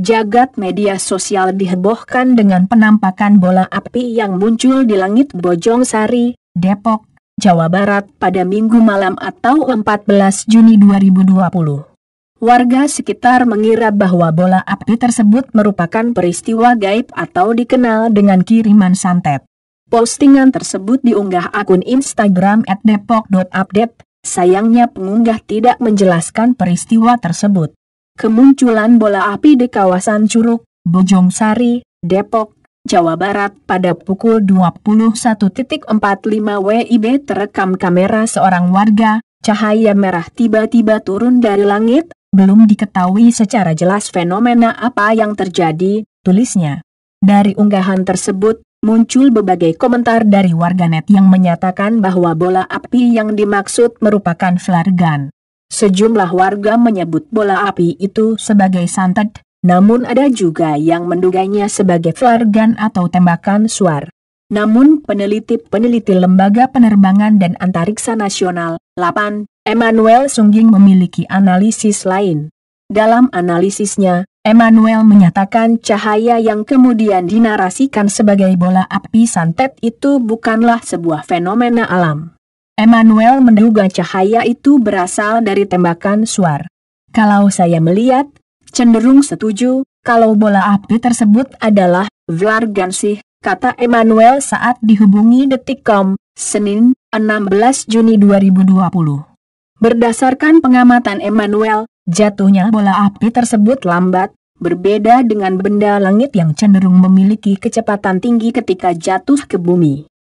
Jagat media sosial dihebohkan dengan penampakan bola api yang muncul di langit Bojong Sari, Depok, Jawa Barat pada minggu malam atau 14 Juni 2020. Warga sekitar mengira bahwa bola api tersebut merupakan peristiwa gaib atau dikenal dengan kiriman santet. Postingan tersebut diunggah akun Instagram @depok.update. Sayangnya pengunggah tidak menjelaskan peristiwa tersebut kemunculan bola api di kawasan Curug, Bojong Sari, Depok, Jawa Barat pada pukul 21.45 WIB terekam kamera seorang warga, cahaya merah tiba-tiba turun dari langit, belum diketahui secara jelas fenomena apa yang terjadi, tulisnya. Dari unggahan tersebut, muncul berbagai komentar dari warganet yang menyatakan bahwa bola api yang dimaksud merupakan flare gun. Sejumlah warga menyebut bola api itu sebagai santet, namun ada juga yang menduganya sebagai flare gun atau tembakan suar. Namun peneliti-peneliti Lembaga Penerbangan dan Antariksa Nasional, 8, Emmanuel Sungging memiliki analisis lain. Dalam analisisnya, Emmanuel menyatakan cahaya yang kemudian dinarasikan sebagai bola api santet itu bukanlah sebuah fenomena alam. Emmanuel menduga cahaya itu berasal dari tembakan suar. Kalau saya melihat, cenderung setuju, kalau bola api tersebut adalah Gansih, kata Emmanuel saat dihubungi detikcom, Senin, 16 Juni 2020. Berdasarkan pengamatan Emmanuel, jatuhnya bola api tersebut lambat, berbeda dengan benda langit yang cenderung memiliki kecepatan tinggi ketika jatuh ke bumi.